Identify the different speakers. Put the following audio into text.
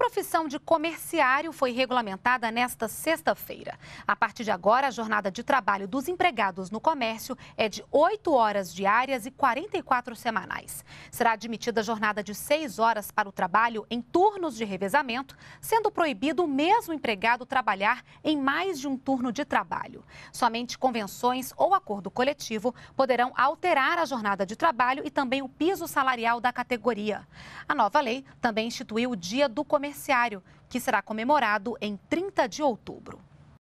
Speaker 1: profissão de comerciário foi regulamentada nesta sexta-feira. A partir de agora, a jornada de trabalho dos empregados no comércio é de 8 horas diárias e 44 semanais. Será admitida a jornada de 6 horas para o trabalho em turnos de revezamento, sendo proibido o mesmo empregado trabalhar em mais de um turno de trabalho. Somente convenções ou acordo coletivo poderão alterar a jornada de trabalho e também o piso salarial da categoria. A nova lei também instituiu o Dia do Comerciário Terciário, que será comemorado em 30 de outubro.